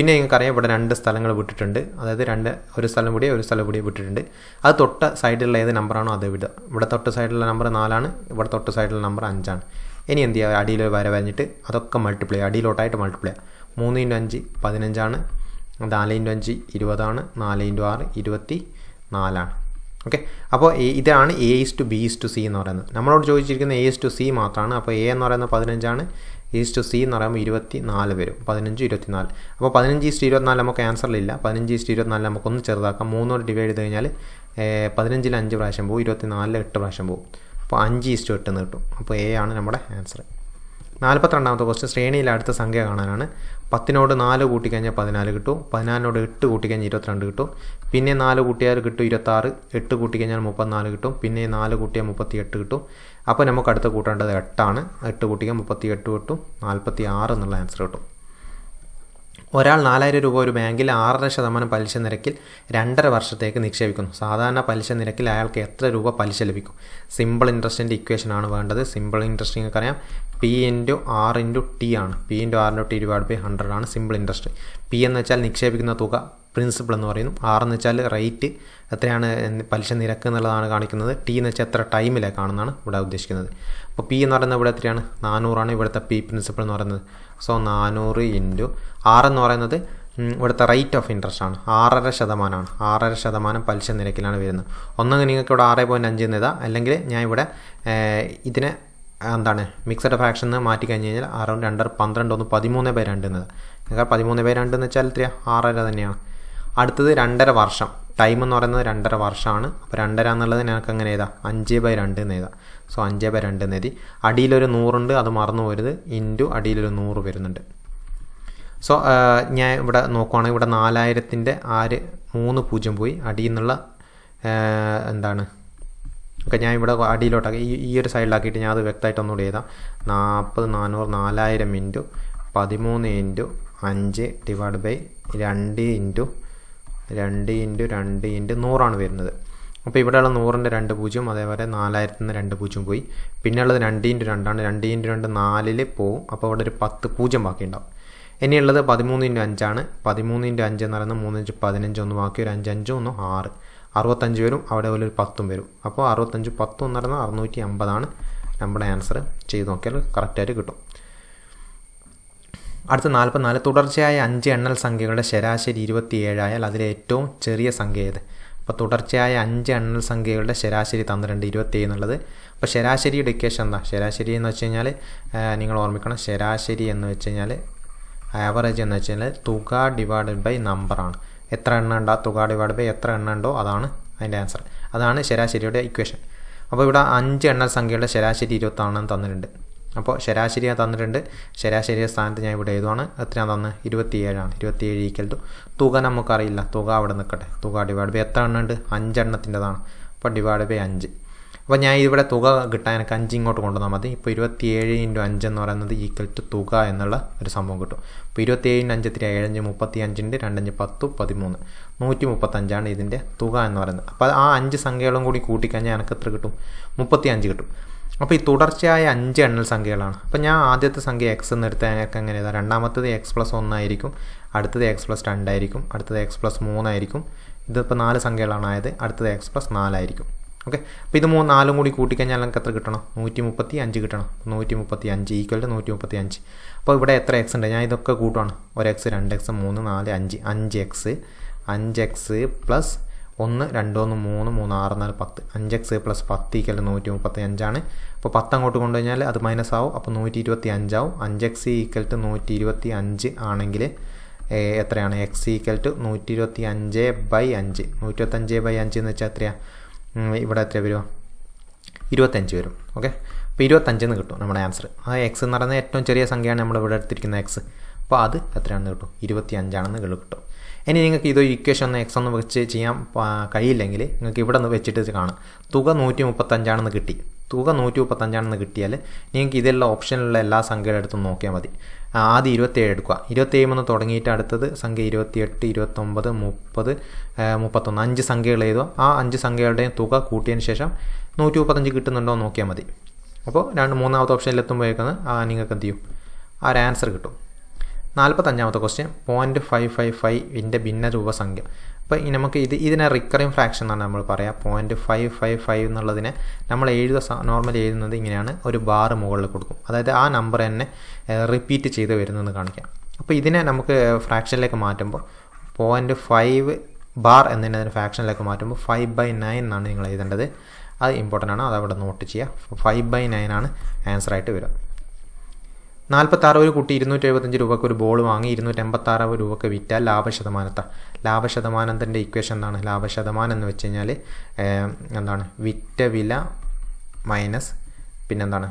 പിന്നെ നിങ്ങൾക്കറിയാം ഇവിടെ രണ്ട് സ്ഥലങ്ങൾ വിട്ടിട്ടുണ്ട് അതായത് രണ്ട് ഒരു സ്ഥലം കൂടി ഒരു സ്ഥലം കൂടി വിട്ടിട്ടുണ്ട് അത് തൊട്ട സൈഡിലുള്ള ഏത് നമ്പറാണോ അത് വിടുക ഇവിടെ തൊട്ട സൈഡിലുള്ള നമ്പർ നാലാണ് ഇവിടെ തൊട്ട സൈഡിലുള്ള നമ്പർ അഞ്ചാണ് ഇനി എന്ത് ചെയ്യുക അടിയിൽ വര വരഞ്ഞിട്ട് അതൊക്കെ മൾട്ടിപ്ലൈ അടിയിലോട്ടായിട്ട് മൾട്ടിപ്ലൈ മൂന്ന് ഇൻറ്റു അഞ്ച് പതിനഞ്ചാണ് നാല് ഇൻറ്റു അഞ്ച് ഇരുപതാണ് നാല് ഇൻറ്റു ആറ് ഇരുപത്തി നാലാണ് ഓക്കെ അപ്പോൾ ഇതാണ് A is to B is to C എന്ന് പറയുന്നത് നമ്മളോട് ചോദിച്ചിരിക്കുന്ന എ ഈസ് ടു സി മാത്രമാണ് അപ്പോൾ എ എന്ന് പറയുന്നത് പതിനഞ്ചാണ് ഈസ് ടു സി എന്ന് പറയുമ്പോൾ ഇരുപത്തി നാല് വരും പതിനഞ്ച് ഇരുപത്തിനാല് അപ്പോൾ പതിനഞ്ച് ഈസ്റ്റ് ഇരുപത്തിനാല് നമുക്ക് ആൻസറിലില്ല പതിനഞ്ച് ഈസ്റ്റ് ഇരുപത്തിനാല് നമുക്കൊന്ന് ചെറുതാക്കാം മൂന്നോട് ഡിവൈഡ് ചെയ്ത് കഴിഞ്ഞാൽ പതിനഞ്ചിൽ അഞ്ച് പ്രാവശ്യം പോകും ഇരുപത്തിനാലിൽ എട്ട് പ്രാവശ്യം പോകും അപ്പോൾ അഞ്ച് ഈസ്റ്റ് എട്ടെന്ന് കിട്ടും അപ്പോൾ എ ആണ് നമ്മുടെ ആൻസർ നാൽപ്പത്തിരണ്ടാമത്തെ ക്വസ്റ്റ്യൻ ശ്രേണിയിലെ അടുത്ത സംഖ്യ കാണാനാണ് പത്തിനോട് നാല് കൂട്ടിക്കഴിഞ്ഞാൽ പതിനാല് കിട്ടും പതിനാലിനോട് എട്ട് കൂട്ടിക്കഴിഞ്ഞാൽ ഇരുപത്തിരണ്ട് കിട്ടും പിന്നെ നാല് കൂട്ടിയാൽ കിട്ടും ഇരുപത്താറ് എട്ട് കൂട്ടിക്കഴിഞ്ഞാൽ മുപ്പത്തിനാല് കിട്ടും പിന്നെ നാല് കൂട്ടിയാൽ മുപ്പത്തി എട്ട് കിട്ടും അപ്പോൾ നമുക്ക് അടുത്ത് കൂട്ടേണ്ടത് എട്ടാണ് എട്ട് കൂട്ടിയാൽ മുപ്പത്തി എട്ട് കിട്ടും നാൽപ്പത്തി ആറ് എന്നുള്ള ആൻസർ കിട്ടും ഒരാൾ നാലായിരം രൂപ ഒരു ബാങ്കിൽ ആറര ശതമാനം പലിശ നിരക്കിൽ രണ്ടര വർഷത്തേക്ക് നിക്ഷേപിക്കുന്നു സാധാരണ പലിശ നിരക്കിൽ അയാൾക്ക് എത്ര രൂപ പലിശ ലഭിക്കും സിമ്പിൾ ഇൻട്രസ്റ്റിൻ്റെ ഇക്വേഷനാണ് വേണ്ടത് സിമ്പിൾ ഇൻട്രസ്റ്റ് നിങ്ങൾക്കറിയാം P into R into T ആണ് P into R into T divide by hundred ആണ് സിമ്പിൾ ഇൻട്രസ്റ്റ് പി എന്ന് വെച്ചാൽ നിക്ഷേപിക്കുന്ന തുക പ്രിൻസിപ്പൾ എന്ന് പറയുന്നു ആർ എന്ന് വെച്ചാൽ റേറ്റ് എത്രയാണ് പലിശ നിരക്ക് എന്നുള്ളതാണ് കാണിക്കുന്നത് ടി എന്ന് വെച്ചാൽ എത്ര ടൈമിലേക്കാണെന്നാണ് ഇവിടെ ഉദ്ദേശിക്കുന്നത് അപ്പോൾ പി എന്ന് പറയുന്നത് ഇവിടെ എത്രയാണ് നാനൂറാണ് ഇവിടുത്തെ പി പ്രിൻസിപ്പൾ എന്ന് പറയുന്നത് സോ നാനൂറ് ഇൻറ്റു ആർ എന്ന് പറയുന്നത് ഇവിടുത്തെ റേറ്റ് ഓഫ് ഇൻട്രസ്റ്റ് ആണ് ആറര ശതമാനമാണ് ആറര ശതമാനം പലിശ നിരക്കിലാണ് വരുന്നത് ഒന്നെങ്കിൽ നിങ്ങൾക്ക് ഇവിടെ ആറ് പോയിൻറ്റ് അഞ്ച് എന്നതാ അല്ലെങ്കിൽ ഞാൻ ഇവിടെ ഇതിനെ എന്താണ് മിക്സഡ് ഫാക്ഷൻ എന്ന് മാറ്റി കഴിഞ്ഞ് കഴിഞ്ഞാൽ അറൗണ്ട് രണ്ടർ പന്ത്രണ്ട് ഒന്ന് പതിമൂന്ന് ബൈ രണ്ട് എന്നത് നിങ്ങൾക്ക് പതിമൂന്ന് ബൈ രണ്ട് എന്ന് വെച്ചാൽ ഇത്ര ആറര തന്നെയാണ് അടുത്തത് രണ്ടര വർഷം ടൈം എന്ന് പറയുന്നത് രണ്ടര വർഷമാണ് അപ്പോൾ രണ്ടര എന്നുള്ളത് ഞങ്ങൾക്ക് അങ്ങനെ എഴുതാം അഞ്ച് ബൈ രണ്ട് എന്ന് എഴുതാം സോ അഞ്ച് ബൈ രണ്ട് എന്ന് എഴുതി അടിയിലൊരു നൂറുണ്ട് അത് മറന്നു പോരുത് ഇൻറ്റു അടിയിലൊരു നൂറ് വരുന്നുണ്ട് സോ ഞാൻ ഇവിടെ നോക്കുവാണെങ്കിൽ ഇവിടെ നാലായിരത്തിൻ്റെ ആര് മൂന്ന് പൂജ്യം പോയി അടിയിൽ നിന്നുള്ള എന്താണ് ഓക്കെ ഞാൻ ഇവിടെ അടിയിലോട്ടാക്കി ഈ ഈ ഒരു സൈഡിലാക്കിയിട്ട് ഞാൻ അത് വ്യക്തമായിട്ട് ഒന്നുകൂടി എഴുതാം നാൽപ്പത് നാനൂറ് നാലായിരം ഇൻറ്റു പതിമൂന്ന് ഇൻറ്റു അഞ്ച് ഡിവൈഡ് ബൈ രണ്ട് ഇൻറ്റു രണ്ട് ഇൻറ്റു രണ്ട് ഇൻറ്റു നൂറാണ് വരുന്നത് അപ്പോൾ ഇവിടെയുള്ള നൂറിൻ്റെ രണ്ട് പൂജ്യം അതേപോലെ നാലായിരത്തിൽ നിന്ന് രണ്ട് പൂജ്യം പോയി പിന്നെയുള്ളത് രണ്ട് ഇൻറ്റു രണ്ടാണ് രണ്ട് ഇൻറ്റു രണ്ട് നാലിൽ പോവും അപ്പോൾ അവിടെ ഒരു പത്ത് പൂജ്യം ബാക്കി ഉണ്ടാവും ഇനിയുള്ളത് പതിമൂന്ന് ഇൻറ്റു അഞ്ചാണ് പതിമൂന്ന് ഇൻറ്റു അഞ്ച് എന്ന് പറയുന്നത് മൂന്ന് ഇഞ്ച് പതിനഞ്ച് ഒന്ന് ബാക്കി ഒരു അഞ്ച് അഞ്ചും ഒന്നും ആറ് അറുപത്തഞ്ച് വരും അവിടെ ഒരു പത്തും വരും അപ്പോൾ അറുപത്തഞ്ച് പത്തും പറയുന്നത് അറുന്നൂറ്റി അമ്പതാണ് നമ്മുടെ ആൻസർ ചെയ്ത് നോക്കിയാൽ കറക്റ്റായിട്ട് കിട്ടും അടുത്ത നാൽപ്പത്തിനാല് തുടർച്ചയായ അഞ്ച് എണ്ണൽ സംഖ്യകളുടെ ശരാശരി ഇരുപത്തി ഏഴായാൽ അതിലെ ഏറ്റവും ചെറിയ സംഖ്യ ഏത് അപ്പോൾ തുടർച്ചയായ അഞ്ച് എണ്ണൽ സംഖ്യകളുടെ ശരാശരി തന്നിട്ടുണ്ട് ഇരുപത്തി എന്നുള്ളത് അപ്പോൾ ശരാശരി ഡിക്കേഷൻ എന്താ ശരാശരി എന്ന് വെച്ച് കഴിഞ്ഞാൽ നിങ്ങൾ ഓർമ്മിക്കണം ശരാശരി എന്ന് വെച്ച് കഴിഞ്ഞാൽ ആവറേജ് എന്ന് വെച്ച് കഴിഞ്ഞാൽ തുക ഡിവൈഡഡ് ബൈ നമ്പറാണ് എത്ര എണ്ണ ഉണ്ട് ആ തുക ഡിവൈഡ് ബൈ എത്ര എണ്ണ ഉണ്ടോ അതാണ് അതിൻ്റെ ആൻസർ അതാണ് ശരാശരിയുടെ ഇക്വേഷൻ അപ്പോൾ ഇവിടെ അഞ്ച് എണ്ണ സംഖ്യയുടെ ശരാശരി ഇരുപത്താണെന്ന് തന്നിട്ടുണ്ട് അപ്പോൾ ശരാശരി ഞാൻ തന്നിട്ടുണ്ട് ശരാശരി സ്ഥാനത്ത് ഞാൻ ഇവിടെ എഴുതുവാണ് എത്ര ഞാൻ തന്നെ ഇരുപത്തിയേഴാണ് ഇരുപത്തിയേഴ് ഈക്കൽ ടു തുക നമുക്കറിയില്ല തുക അവിടെ നിൽക്കട്ടെ തുക ഡിവൈഡ് ബൈ എത്ര എണ്ണ ഉണ്ട് അഞ്ചെണ്ണത്തിൻ്റെതാണ് അപ്പോൾ ഡിവൈഡ് ബൈ അഞ്ച് അപ്പോൾ ഞാൻ ഇവിടെ തുക കിട്ടാൻ എനിക്ക് അഞ്ച് ഇങ്ങോട്ട് കൊണ്ടുവന്നാൽ മതി ഇപ്പോൾ ഏഴ് ഇൻറ്റു അഞ്ച് എന്ന് പറയുന്നത് ഈക്വൽ ടു തുക എന്നുള്ള ഒരു സംഭവം കിട്ടും അപ്പോൾ ഏഴിന് അഞ്ച് ഇത്തിരി ഏഴഞ്ച് മുപ്പത്തി അഞ്ചിൻ്റെ രണ്ടഞ്ച് പത്ത് പതിമൂന്ന് നൂറ്റി മുപ്പത്തഞ്ചാണ് ഇതിൻ്റെ തുക എന്ന് പറയുന്നത് അപ്പോൾ ആ അഞ്ച് സംഖ്യകളും കൂടി കൂട്ടിക്കഴിഞ്ഞാൽ എനിക്ക് എത്ര കിട്ടും മുപ്പത്തി അഞ്ച് കിട്ടും അപ്പോൾ ഈ തുടർച്ചയായ അഞ്ച് എണ്ണൽ സംഖ്യകളാണ് അപ്പോൾ ഞാൻ ആദ്യത്തെ സംഖ്യ എക്സ് എന്ന് എടുത്താൽ ഞങ്ങൾക്ക് എങ്ങനെയാണ് രണ്ടാമത്തത് എക്സ് പ്ലസ് ഒന്നായിരിക്കും അടുത്തത് എക്സ് പ്ലസ് രണ്ടായിരിക്കും അടുത്തത് എക്സ് പ്ലസ് മൂന്നായിരിക്കും ഇതിപ്പോൾ നാല് സംഖ്യകളാണ് ആയത് അടുത്തത് എക്സ് പ്ലസ് നാലായിരിക്കും ഓക്കെ അപ്പോൾ ഇത് മൂന്ന് നാലും കൂടി കൂട്ടിക്കഴിഞ്ഞാൽ നമുക്ക് എത്ര കിട്ടണം നൂറ്റി മുപ്പത്തി അഞ്ച് കിട്ടണം നൂറ്റി മുപ്പത്തി അഞ്ച് ഈക്വൽ ടു നൂറ്റി മുപ്പത്തി അഞ്ച് അപ്പോൾ ഇവിടെ എത്ര എക്സ് ഉണ്ട് ഞാൻ ഇതൊക്കെ കൂട്ടുവാണ് ഒരു എക്സ് രണ്ട് എക്സ് മൂന്ന് നാല് അഞ്ച് അഞ്ച് എക്സ് അഞ്ച് എക്സ് പ്ലസ് ഒന്ന് രണ്ട് ഒന്ന് മൂന്ന് മൂന്ന് ആറ് നാല് പത്ത് അഞ്ച് എക്സ് പ്ലസ് പത്ത് ഈക്വൽ നൂറ്റി മുപ്പത്തി അഞ്ചാണ് അപ്പോൾ പത്ത് അങ്ങോട്ട് കൊണ്ടുകഴിഞ്ഞാൽ അത് മൈനസ് ആവും അപ്പോൾ നൂറ്റി ഇരുപത്തി അഞ്ചാവും അഞ്ച് എക്സ് ഈക്വൽ ടു നൂറ്റി ഇരുപത്തി അഞ്ച് ആണെങ്കിൽ എത്രയാണ് എക്സ് ഈക്വൽ ടു നൂറ്റി ഇരുപത്തി അഞ്ച് ബൈ അഞ്ച് നൂറ്റി ഇരുപത്തഞ്ച് ബൈ അഞ്ച് എന്ന് വെച്ചാൽ എത്രയാണ് ഇവിടെ എത്ര വരുമോ ഇരുപത്തഞ്ച് വരും ഓക്കെ അപ്പോൾ എന്ന് കിട്ടും നമ്മുടെ ആൻസർ ആ എക്സ് എന്ന് പറയുന്ന ഏറ്റവും ചെറിയ സംഖ്യയാണ് നമ്മൾ ഇവിടെ എടുത്തിരിക്കുന്ന എക്സ് അപ്പോൾ അത് എത്രയാണെന്ന് കിട്ടും ഇരുപത്തി അഞ്ചാണെന്ന് കിട്ടും ഇനി നിങ്ങൾക്ക് ഇതോ ഇക്വേഷൻ ഒന്ന് എക്സ് ഒന്ന് വെച്ച് ചെയ്യാൻ കഴിയില്ലെങ്കിൽ നിങ്ങൾക്ക് ഇവിടെ നിന്ന് വെച്ചിട്ട് കാണും തുക നൂറ്റി മുപ്പത്തഞ്ചാണെന്ന് കിട്ടി തുക നൂറ്റി മുപ്പത്തഞ്ചാണെന്ന് കിട്ടിയാൽ നിങ്ങൾക്ക് ഇതിലുള്ള ഓപ്ഷനിലുള്ള എല്ലാ സംഖ്യയുടെ അടുത്തും നോക്കിയാൽ മതി ആദ്യം ഇരുപത്തേഴ് എടുക്കുക ഇരുപത്തേഴ് എന്ന് തുടങ്ങിയിട്ട് അടുത്തത് സംഖ്യ ഇരുപത്തിയെട്ട് ഇരുപത്തൊമ്പത് മുപ്പത് മുപ്പത്തൊന്ന് അഞ്ച് സംഖ്യകൾ ചെയ്തോ ആ അഞ്ച് സംഖ്യകളുടെയും തുക കൂട്ടിയതിന് ശേഷം നൂറ്റി മുപ്പത്തഞ്ച് കിട്ടുന്നുണ്ടോ എന്ന് നോക്കിയാൽ മതി അപ്പോൾ രണ്ട് മൂന്നാമത്തെ ഓപ്ഷനിലെത്തുമ്പോഴേക്കാണ് നിങ്ങൾക്ക് എന്ത് ചെയ്യും ആ ഒരു ആൻസർ കിട്ടും നാൽപ്പത്തഞ്ചാമത്തെ ക്വസ്റ്റ്യൻ പോയിൻറ്റ് ഫൈവ് ഫൈവ് ഫൈവിൻ്റെ ഭിന്ന രൂപസംഖ്യ അപ്പോൾ നമുക്ക് ഇത് ഇതിനെ റിക്കറിങ് ഫ്രാക്ഷൻ എന്നാണ് നമ്മൾ പറയുക പോയിൻറ്റ് ഫൈവ് ഫൈവ് ഫൈവ് എന്നുള്ളതിനെ നമ്മൾ എഴുത നോർമലി എഴുതുന്നത് ഇങ്ങനെയാണ് ഒരു ബാർ മുകളിൽ കൊടുക്കും അതായത് ആ നമ്പർ തന്നെ റിപ്പീറ്റ് ചെയ്ത് വരുന്നത് കാണിക്കാം അപ്പോൾ ഇതിനെ നമുക്ക് ഫ്രാക്ഷനിലേക്ക് മാറ്റുമ്പോൾ പോയിൻറ്റ് ഫൈവ് ബാർ എന്നതിനെ അതിന് ഫ്രാക്ഷനിലേക്ക് മാറ്റുമ്പോൾ ഫൈവ് ബൈ നയൻ എന്നാണ് നിങ്ങൾ എഴുതേണ്ടത് അത് ഇമ്പോർട്ടൻ്റ് ആണ് അതവിടെ നോട്ട് ചെയ്യുക ഫൈവ് ബൈ നയൻ ആണ് ആൻസറായിട്ട് വരിക നാൽപ്പത്താറ് ഒരു കുട്ടി ഇരുന്നൂറ്റി എഴുപത്തഞ്ച് രൂപക്ക് ഒരു ബോൾ വാങ്ങി ഇരുന്നൂറ്റി എൺപത്താറ് രൂപക്ക് വിറ്റാൽ ലാഭശതമാനത്താണ് ലാഭശതമാനത്തിൻ്റെ ഇക്വേഷൻ എന്താണ് ലാഭശതമാനം എന്ന് വെച്ച് കഴിഞ്ഞാൽ എന്താണ് വിറ്റ വില മൈനസ് പിന്നെന്താണ്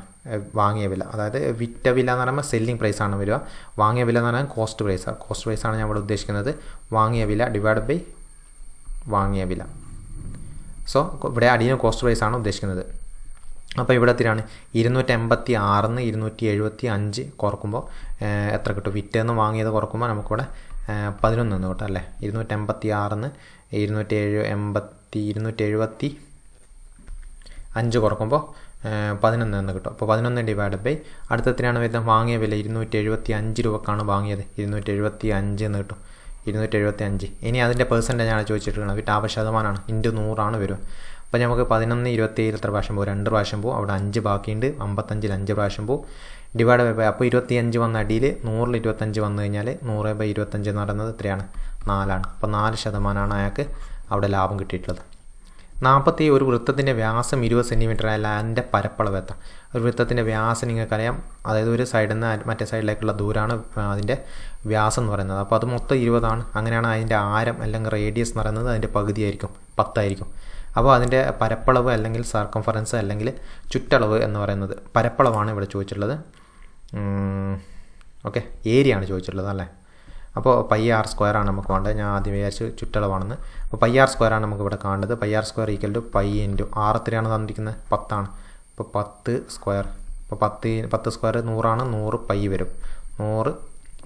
വാങ്ങിയ വില അതായത് വിറ്റ വില എന്ന് പറയുമ്പോൾ സെല്ലിംഗ് പ്രൈസ് ആണ് വരിക വാങ്ങിയ വില എന്ന് പറയുമ്പോൾ കോസ്റ്റ് പ്രൈസാണ് കോസ്റ്റ് പ്രൈസാണ് ഞാൻ ഇവിടെ ഉദ്ദേശിക്കുന്നത് വാങ്ങിയ വില ഡിവൈഡ് ബൈ വാങ്ങിയ വില സോ ഇവിടെ അടിയിൽ കോസ്റ്റ് പ്രൈസ് ആണ് ഉദ്ദേശിക്കുന്നത് അപ്പോൾ ഇവിടെ എത്തിയാണ് ഇരുന്നൂറ്റി എൺപത്തി ആറിന്ന് ഇരുന്നൂറ്റി എഴുപത്തി അഞ്ച് കുറക്കുമ്പോൾ എത്ര കിട്ടും വിറ്റേന്ന് വാങ്ങിയത് കുറക്കുമ്പോൾ നമുക്കിവിടെ പതിനൊന്ന് നിന്ന് കിട്ടും അല്ലേ ഇരുന്നൂറ്റി എൺപത്തി ആറിന്ന് ഇരുന്നൂറ്റി എഴു എൺപത്തി ഇരുന്നൂറ്റി എഴുപത്തി അഞ്ച് കുറക്കുമ്പോൾ പതിനൊന്ന് എന്ന് കിട്ടും അപ്പോൾ പതിനൊന്ന് ഡിവൈഡ് ബൈ അടുത്ത എത്രയാണ് വരുന്നത് വാങ്ങിയ വില ഇരുന്നൂറ്റി എഴുപത്തി അഞ്ച് രൂപക്കാണ് വാങ്ങിയത് ഇരുന്നൂറ്റി എഴുപത്തി അഞ്ച് എന്ന് കിട്ടും ഇരുന്നൂറ്റി എഴുപത്തി അഞ്ച് ഇനി അതിൻ്റെ പേഴ്സൻറ്റേജാണ് ചോദിച്ചിട്ടുള്ളത് വിട്ടാപ ശതമാനമാണ് ഇൻറ്റു നൂറാണ് വരും അപ്പോൾ നമുക്ക് പതിനൊന്ന് ഇരുപത്തിയേഴ് എത്ര പ്രാവശ്യം പോകും രണ്ട് പ്രാവശ്യം പോകും അവിടെ അഞ്ച് ബാക്കിയുണ്ട് അമ്പത്തഞ്ചിൽ അഞ്ച് പ്രാവശ്യം പോകും ഡിവൈഡ് ബൈ ബൈ അപ്പോൾ ഇരുപത്തിയഞ്ച് വന്ന അടിയിൽ നൂറിൽ ഇരുപത്തഞ്ച് വന്നു കഴിഞ്ഞാൽ നൂറ് ബൈ ഇരുപത്തഞ്ച് എന്ന് പറയുന്നത് എത്രയാണ് നാലാണ് അപ്പോൾ നാല് ശതമാനമാണ് അയാൾക്ക് അവിടെ ലാഭം കിട്ടിയിട്ടുള്ളത് നാൽപ്പത്തി ഒരു വൃത്തത്തിൻ്റെ വ്യാസം ഇരുപത് സെൻറ്റിമീറ്റർ ആയ ലാൻഡിൻ്റെ പരപ്പളവ് എത്താം ഒരു വൃത്തത്തിൻ്റെ വ്യാസം നിങ്ങൾക്കറിയാം അതായത് ഒരു സൈഡിൽ നിന്ന് മറ്റേ സൈഡിലേക്കുള്ള ദൂരമാണ് അതിൻ്റെ വ്യാസം എന്ന് പറയുന്നത് അപ്പോൾ അത് മൊത്തം ഇരുപതാണ് അങ്ങനെയാണ് അതിൻ്റെ ആരം അല്ലെങ്കിൽ റേഡിയസ് എന്ന് പറയുന്നത് അതിൻ്റെ പകുതിയായിരിക്കും പത്തായിരിക്കും അപ്പോൾ അതിൻ്റെ പരപ്പളവ് അല്ലെങ്കിൽ സർക്കംഫറൻസ് അല്ലെങ്കിൽ ചുറ്റളവ് എന്ന് പറയുന്നത് പരപ്പളവാണ് ഇവിടെ ചോദിച്ചിട്ടുള്ളത് ഓക്കെ ഏരിയ ആണ് ചോദിച്ചിട്ടുള്ളത് അല്ലേ അപ്പോൾ പയ്യ ആർ സ്ക്വയറാണ് ആണ് നമുക്ക് വേണ്ടത് ഞാൻ ആദ്യം വിചാരിച്ച് ചുറ്റളവാണെന്ന് അപ്പോൾ പയ്യ ആർ സ്ക്വയറാണ് ആണ് നമുക്ക് ഇവിടെ കാണേണ്ടത് pi R square equal to pi into R എത്രയാണ് തന്നിരിക്കുന്നത് പത്താണ് അപ്പോൾ പത്ത് സ്ക്വയർ ഇപ്പോൾ പത്ത് പത്ത് സ്ക്വയർ നൂറാണ് നൂറ് പൈ വരും നൂറ്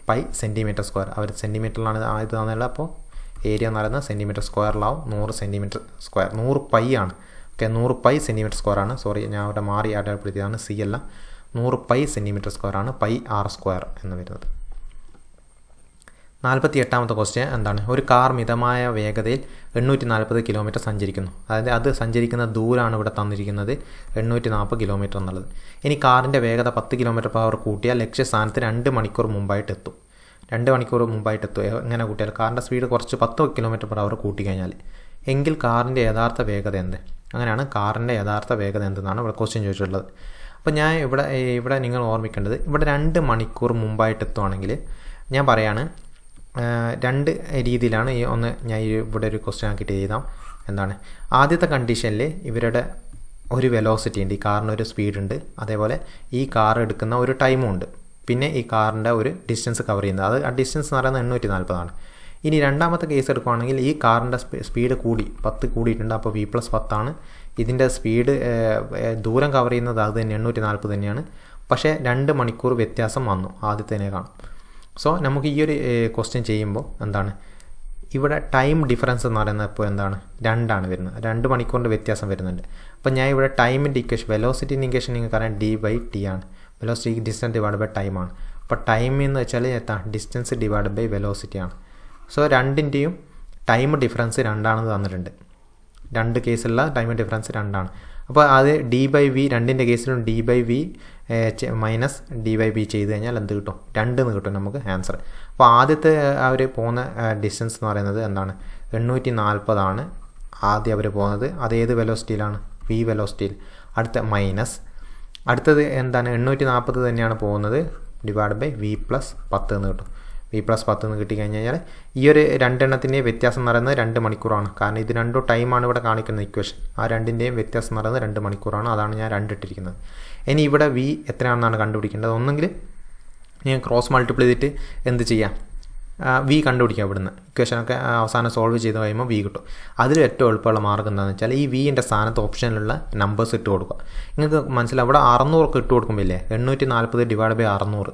പൈ സെൻറ്റിമീറ്റർ സ്ക്വയർ അവർ സെൻറ്റിമീറ്ററിലാണ് ആയത് തന്നിട്ടുള്ളത് അപ്പോൾ ഏരിയ എന്ന് പറയുന്നത് സെൻറ്റിമീറ്റർ സ്ക്വയറിലാവും നൂറ് സെൻറ്റിമീറ്റർ സ്ക്വയർ നൂറ് പൈ ആണ് ഓക്കെ നൂറ് പൈ സെൻറ്റിമീറ്റർ സ്ക്വയർ ആണ് സോറി ഞാൻ അവിടെ മാറി അടയാളപ്പെടുത്തിയതാണ് സി അല്ല നൂറ് പൈ സെൻറ്റിമീറ്റർ സ്ക്വയർ ആണ് പൈ ആർ സ്ക്വയർ എന്ന് വരുന്നത് നാൽപ്പത്തി എട്ടാമത്തെ ക്വസ്റ്റ്യൻ എന്താണ് ഒരു കാർ മിതമായ വേഗതയിൽ എണ്ണൂറ്റി നാൽപ്പത് കിലോമീറ്റർ സഞ്ചരിക്കുന്നു അതായത് അത് സഞ്ചരിക്കുന്ന ദൂരമാണ് ഇവിടെ തന്നിരിക്കുന്നത് എണ്ണൂറ്റി നാൽപ്പത് കിലോമീറ്റർ എന്നുള്ളത് ഇനി കാറിൻ്റെ വേഗത പത്ത് കിലോമീറ്റർ പവർ കൂട്ടിയാൽ ലക്ഷ്യസ്ഥാനത്ത് രണ്ട് മണിക്കൂർ മുമ്പായിട്ട് എത്തും രണ്ട് മണിക്കൂർ മുമ്പായിട്ട് എത്തുക എങ്ങനെ കൂട്ടിയാൽ കാറിൻ്റെ സ്പീഡ് കുറച്ച് പത്ത് കിലോമീറ്റർ പെർ അവർ കൂട്ടിക്കഴിഞ്ഞാൽ എങ്കിൽ കാറിൻ്റെ യഥാർത്ഥ വേഗത എന്ത് അങ്ങനെയാണ് കാറിൻ്റെ യഥാർത്ഥ വേഗത എന്തെന്നാണ് ഇവിടെ ക്വസ്റ്റ്യൻ ചോദിച്ചിട്ടുള്ളത് അപ്പോൾ ഞാൻ ഇവിടെ ഇവിടെ നിങ്ങൾ ഓർമ്മിക്കേണ്ടത് ഇവിടെ രണ്ട് മണിക്കൂർ മുമ്പായിട്ട് എത്തുവാണെങ്കിൽ ഞാൻ പറയാണ് രണ്ട് രീതിയിലാണ് ഈ ഒന്ന് ഞാൻ ഇവിടെ ഒരു ക്വസ്റ്റ്യൻ ആക്കിയിട്ട് എഴുതാം എന്താണ് ആദ്യത്തെ കണ്ടീഷനിൽ ഇവരുടെ ഒരു വെലോസിറ്റി ഉണ്ട് ഈ കാറിനൊരു സ്പീഡുണ്ട് അതേപോലെ ഈ കാർ എടുക്കുന്ന ഒരു ടൈമും ഉണ്ട് പിന്നെ ഈ കാറിൻ്റെ ഒരു ഡിസ്റ്റൻസ് കവർ ചെയ്യുന്നത് അത് ആ ഡിസ്റ്റൻസ് എന്ന് പറയുന്നത് എണ്ണൂറ്റി നാൽപ്പതാണ് ഇനി രണ്ടാമത്തെ കേസ് എടുക്കുകയാണെങ്കിൽ ഈ കാറിൻ്റെ സ്പീഡ് കൂടി പത്ത് കൂടിയിട്ടുണ്ട് അപ്പോൾ വി പ്ലസ് പത്താണ് ഇതിൻ്റെ സ്പീഡ് ദൂരം കവർ ചെയ്യുന്നത് അത് തന്നെ എണ്ണൂറ്റി നാൽപ്പത് തന്നെയാണ് പക്ഷേ രണ്ട് മണിക്കൂർ വ്യത്യാസം വന്നു ആദ്യത്തേനെ കാണും സോ നമുക്ക് ഈ ഒരു ക്വസ്റ്റ്യൻ ചെയ്യുമ്പോൾ എന്താണ് ഇവിടെ ടൈം ഡിഫറൻസ് എന്ന് പറയുന്നത് ഇപ്പോൾ എന്താണ് രണ്ടാണ് വരുന്നത് രണ്ട് മണിക്കൂറിൻ്റെ വ്യത്യാസം വരുന്നുണ്ട് അപ്പോൾ ഞാൻ ഇവിടെ ടൈമിൻ്റെ ഇക്വേഷൻ വെലോസിറ്റി ഇൻഡിക്കേഷൻ നിങ്ങൾക്ക് അറിയാം ഡി ബൈ ടി ആണ് വെലോസിറ്റിക്ക് ഡിസ്റ്റൻസ് ഡിവൈഡ് ബൈ ടൈം ആണ് അപ്പോൾ ടൈം എന്ന് വെച്ചാൽ എത്താം ഡിസ്റ്റൻസ് ഡിവൈഡ് ബൈ വെലോസിറ്റി ആണ് സോ രണ്ടിൻ്റെയും ടൈം ഡിഫറൻസ് രണ്ടാണെന്ന് തന്നിട്ടുണ്ട് രണ്ട് കേസിലുള്ള ടൈം ഡിഫറൻസ് രണ്ടാണ് അപ്പോൾ അത് ഡി ബൈ വി രണ്ടിൻ്റെ കേസിലും D by V minus D by B ചെയ്ത് കഴിഞ്ഞാൽ എന്ത് കിട്ടും രണ്ട് എന്ന് കിട്ടും നമുക്ക് ആൻസർ അപ്പോൾ ആദ്യത്തെ അവർ പോകുന്ന ഡിസ്റ്റൻസ് എന്ന് പറയുന്നത് എന്താണ് എണ്ണൂറ്റി നാൽപ്പതാണ് ആദ്യം അവർ പോകുന്നത് അത് ഏത് വെലോസിറ്റിയിലാണ് വി വെലോസിറ്റിയിൽ അടുത്ത മൈനസ് അടുത്തത് എന്താണ് എണ്ണൂറ്റി നാൽപ്പത് തന്നെയാണ് പോകുന്നത് ഡിവൈഡ് ബൈ വി പ്ലസ് പത്ത് എന്ന് കിട്ടും വി പ്ലസ് പത്ത് എന്ന് കിട്ടിക്കഴിഞ്ഞ് കഴിഞ്ഞാൽ ഈ ഒരു രണ്ടെണ്ണത്തിൻ്റെ വ്യത്യാസം എന്ന് പറയുന്നത് രണ്ട് മണിക്കൂറാണ് കാരണം ഇത് രണ്ടു ടൈമാണ് ഇവിടെ കാണിക്കുന്ന ഇക്വേഷൻ ആ രണ്ടിൻ്റെയും വ്യത്യാസം എന്ന് പറയുന്നത് രണ്ട് മണിക്കൂറാണ് അതാണ് ഞാൻ രണ്ടിട്ടിരിക്കുന്നത് ഇനി ഇവിടെ വി എത്രയാണെന്നാണ് കണ്ടുപിടിക്കേണ്ടത് ഒന്നെങ്കിൽ ഞാൻ ക്രോസ് മൾട്ടിപ്ലൈ ചെയ്തിട്ട് എന്ത് ചെയ്യാം വി കണ്ടുപിടിക്കാം ഇവിടുന്ന് ഇക്വേഷനൊക്കെ അവസാനം സോൾവ് ചെയ്ത് കഴിയുമ്പോൾ വി കിട്ടും അതിൽ ഏറ്റവും എളുപ്പമുള്ള മാർഗ്ഗം എന്താണെന്ന് വെച്ചാൽ ഈ വിൻ്റെ സ്ഥാനത്ത് ഓപ്ഷനിലുള്ള നമ്പേഴ്സ് ഇട്ട് കൊടുക്കുക നിങ്ങൾക്ക് മനസ്സിലാവും അവിടെ അറുന്നൂറൊക്കെ ഇട്ട് കൊടുക്കുമ്പോൾ ഇല്ലേ എണ്ണൂറ്റി നാൽപ്പത് ഡിവൈഡ് ബൈ അറുന്നൂറ്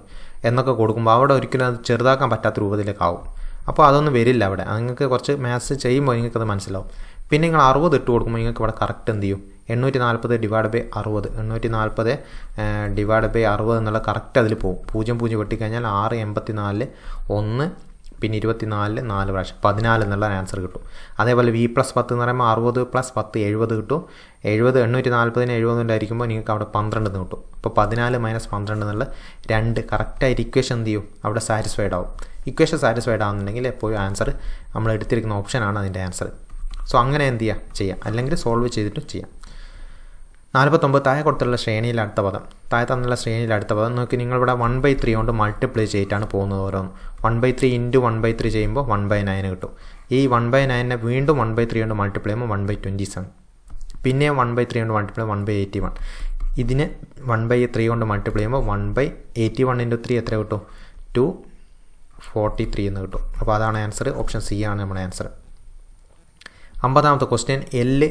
എന്നൊക്കെ കൊടുക്കുമ്പോൾ അവിടെ ഒരിക്കലും അത് ചെറുതാക്കാൻ പറ്റാത്ത രൂപത്തിലേക്കാവും അപ്പോൾ അതൊന്നും വരില്ല അവിടെ നിങ്ങൾക്ക് കുറച്ച് മാത്സ് ചെയ്യുമ്പോൾ നിങ്ങൾക്കത് മനസ്സിലാവും പിന്നെ നിങ്ങൾ അറുപത് ഇട്ട് കൊടുക്കുമ്പോൾ നിങ്ങൾക്ക് ഇവിടെ കറക്റ്റ് എന്ത് ചെയ്യും എണ്ണൂറ്റി നാൽപ്പത് ഡിവൈഡ് ബൈ അറുപത് എണ്ണൂറ്റി നാൽപ്പത് ഡിവൈഡ് ബൈ അറുപത് എന്നുള്ള കറക്റ്റ് അതിൽ പോകും പൂജ്യം പൂജ്യം വെട്ടിക്കഴിഞ്ഞാൽ ആറ് എൺപത്തി നാലിൽ ഒന്ന് പിന്നെ ഇരുപത്തിനാലിൽ നാല് പ്രാവശ്യം പതിനാല് എന്നുള്ള ആൻസർ കിട്ടും അതേപോലെ വി പ്ലസ് പത്ത് എന്ന് പറയുമ്പോൾ അറുപത് പ്ലസ് പത്ത് എഴുപത് കിട്ടും എഴുപത് എണ്ണൂറ്റി നാൽപ്പതിന് എഴുപതുണ്ടായിരിക്കുമ്പോൾ നിങ്ങൾക്ക് അവിടെ പന്ത്രണ്ട് എന്ന് കിട്ടും അപ്പോൾ പതിനാല് മൈനസ് പന്ത്രണ്ട് എന്നുള്ള രണ്ട് കറക്റ്റായിട്ട് ഇക്വേഷൻ എന്ത് ചെയ്യും അവിടെ സാറ്റിസ്ഫൈഡ് ആവും ഇക്വേഷൻ സാറ്റിസ്ഫൈഡ് ആവുന്നുണ്ടെങ്കിൽ എപ്പോഴും ആൻസർ നമ്മൾ എടുത്തിരിക്കുന്ന ഓപ്ഷനാണ് അതിൻ്റെ ആൻസർ സോ അങ്ങനെ എന്ത് ചെയ്യുക ചെയ്യാം അല്ലെങ്കിൽ സോൾവ് ചെയ്തിട്ട് ചെയ്യാം നാൽപ്പത്തൊമ്പത് താഴെ കൊടുത്തുള്ള ശ്രേണിയിൽ അടുത്ത പദം താഴെ തന്നുള്ള ശ്രേണിയിൽ അടുത്ത പദം നോക്കി നിങ്ങളിവിടെ വൺ ബൈ ത്രീ കൊണ്ട് മൾട്ടിപ്ലൈ ചെയ്തിട്ടാണ് പോകുന്നത് ഓരോന്നും one by three into one by three ചെയ്യുമ്പോൾ വൺ ബൈ നയൻ കിട്ടും ഈ വൺ ബൈ നയനെ വീണ്ടും വൺ ബൈ ത്രീ കൊണ്ട് മൾട്ടിപ്ലൈ ചെയ്യുമ്പോൾ വൺ ബൈ ട്വൻറ്റി സെവൻ പിന്നെ വൺ ബൈ ത്രീ കൊണ്ട് multiply one by eighty one ഇതിന് വൺ ബൈ ത്രീ കൊണ്ട് മൾട്ടിപ്ലൈ ചെയ്യുമ്പോൾ one by eighty one into three എത്ര കിട്ടും ടു ഫോർട്ടി ത്രീ എന്ന് കിട്ടും അപ്പോൾ അതാണ് ആൻസർ ഓപ്ഷൻ സി ആണ് നമ്മുടെ ആൻസർ അമ്പതാമത്തെ ക്വസ്റ്റ്യൻ എല്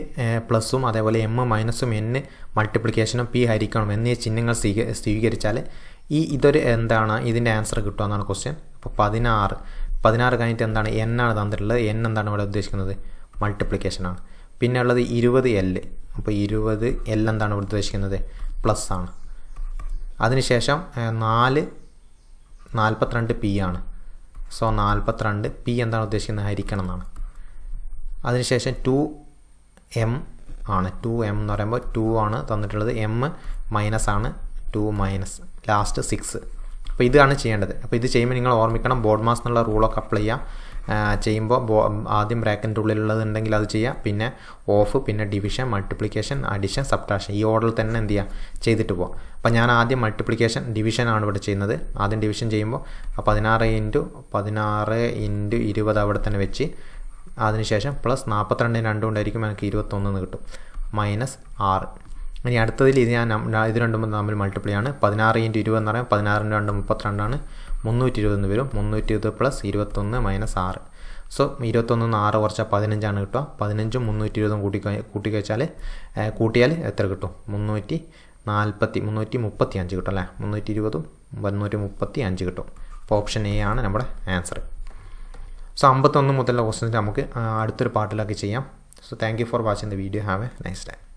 പ്ലസും അതേപോലെ എം മൈനസും എന്ന് മൾട്ടിപ്ലിക്കേഷനും പി ഹരിക്കണം എന്നീ ചിഹ്നങ്ങൾ സ്വീക സ്വീകരിച്ചാൽ ഈ ഇതൊരു എന്താണ് ഇതിൻ്റെ ആൻസർ കിട്ടുക എന്നാണ് ക്വസ്റ്റ്യൻ അപ്പോൾ പതിനാറ് പതിനാറ് കഴിഞ്ഞിട്ട് എന്താണ് എൻ ആണ് തന്നിട്ടുള്ളത് എൻ എന്താണ് ഇവിടെ ഉദ്ദേശിക്കുന്നത് മൾട്ടിപ്ലിക്കേഷനാണ് പിന്നെ ഉള്ളത് ഇരുപത് എല് അപ്പോൾ ഇരുപത് എൽ എന്താണ് ഇവിടെ ഉദ്ദേശിക്കുന്നത് പ്ലസ് ആണ് അതിനുശേഷം നാല് നാൽപ്പത്തിരണ്ട് പി ആണ് സോ നാൽപ്പത്തിരണ്ട് പി എന്താണ് ഉദ്ദേശിക്കുന്നത് ഹരിക്കണം എന്നാണ് അതിനുശേഷം ടു എം ആണ് ടു എം എന്ന് പറയുമ്പോൾ ടു ആണ് തന്നിട്ടുള്ളത് എം മൈനസ് ആണ് ടു മൈനസ് ലാസ്റ്റ് സിക്സ് അപ്പോൾ ഇതാണ് ചെയ്യേണ്ടത് അപ്പോൾ ഇത് ചെയ്യുമ്പോൾ നിങ്ങൾ ഓർമ്മിക്കണം ബോർഡ് മാസ് എന്നുള്ള റൂളൊക്കെ അപ്ലൈ ചെയ്യാം ചെയ്യുമ്പോൾ ആദ്യം ബ്രാക്കറ്റിൻ്റെ ഉള്ളിലുള്ളതുണ്ടെങ്കിൽ അത് ചെയ്യുക പിന്നെ ഓഫ് പിന്നെ ഡിവിഷൻ മൾട്ടിപ്ലിക്കേഷൻ അഡിഷൻ സബ്ട്രാക്ഷൻ ഈ ഓർഡറിൽ തന്നെ എന്ത് ചെയ്യുക ചെയ്തിട്ട് പോകാം അപ്പോൾ ഞാൻ ആദ്യം മൾട്ടിപ്ലിക്കേഷൻ ഡിവിഷൻ ആണ് ഇവിടെ ചെയ്യുന്നത് ആദ്യം ഡിവിഷൻ ചെയ്യുമ്പോൾ പതിനാറ് ഇൻറ്റു പതിനാറ് ഇൻറ്റു ഇരുപത് അവിടെ തന്നെ വെച്ച് അതിനുശേഷം പ്ലസ് നാൽപ്പത്തിരണ്ടിന് രണ്ടും ഉണ്ടായിരിക്കും എനിക്ക് ഇരുപത്തൊന്ന് കിട്ടും മൈനസ് ആറ് ഇനി അടുത്തതിൽ ഇത് ഞാൻ ഇത് രണ്ടും തമ്മിൽ മൾട്ടിപ്ലൈ ആണ് പതിനാറ് ഇൻറ്റു ഇരുപത് എന്ന് പറയാം പതിനാറിൻ്റെ രണ്ട് മുപ്പത്തിരണ്ടാണ് മുന്നൂറ്റി ഇരുപതെന്ന് വരും മുന്നൂറ്റി ഇരുപത് പ്ലസ് ഇരുപത്തൊന്ന് മൈനസ് ആറ് സോ ഇരുപത്തൊന്നിന്ന് ആറ് കുറച്ചാൽ പതിനഞ്ചാണ് കിട്ടുക പതിനഞ്ചും മുന്നൂറ്റി ഇരുപതും കൂട്ടി കൂട്ടി വെച്ചാൽ കൂട്ടിയാൽ എത്ര കിട്ടും മുന്നൂറ്റി നാൽപ്പത്തി മുന്നൂറ്റി മുപ്പത്തി അഞ്ച് കിട്ടും അല്ലേ മുന്നൂറ്റി ഇരുപതും മുന്നൂറ്റി മുപ്പത്തി അഞ്ച് കിട്ടും അപ്പോൾ ഓപ്ഷൻ എ ആണ് നമ്മുടെ ആൻസർ സോ അമ്പത്തൊന്ന് മുതലുള്ള ക്വസ്റ്റ്യൻസ് നമുക്ക് അടുത്തൊരു പാട്ടിലൊക്കെ ചെയ്യാം so thank you for watching the video have a nice day